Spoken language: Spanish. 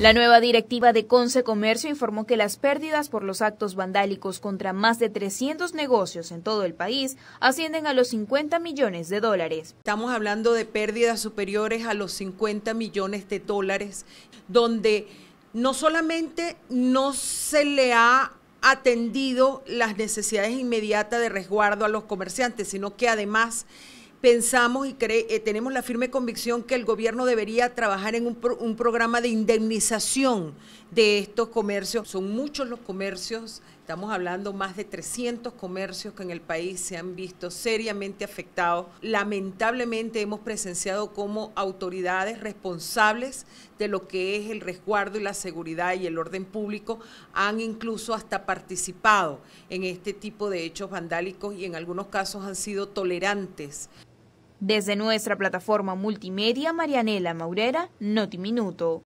La nueva directiva de Conce Comercio informó que las pérdidas por los actos vandálicos contra más de 300 negocios en todo el país ascienden a los 50 millones de dólares. Estamos hablando de pérdidas superiores a los 50 millones de dólares, donde no solamente no se le ha atendido las necesidades inmediatas de resguardo a los comerciantes, sino que además pensamos y eh, tenemos la firme convicción que el gobierno debería trabajar en un, programa de indemnización de estos comercios. Son muchos los comercios, estamos hablando más de 300 comercios que en el país se han visto seriamente afectados. Lamentablemente hemos presenciado como autoridades responsables de lo que es el resguardo y la seguridad y el orden público han incluso hasta participado en este tipo de hechos vandálicos y en algunos casos han sido tolerantes. Desde nuestra plataforma multimedia Marianela Maurera, Notiminuto.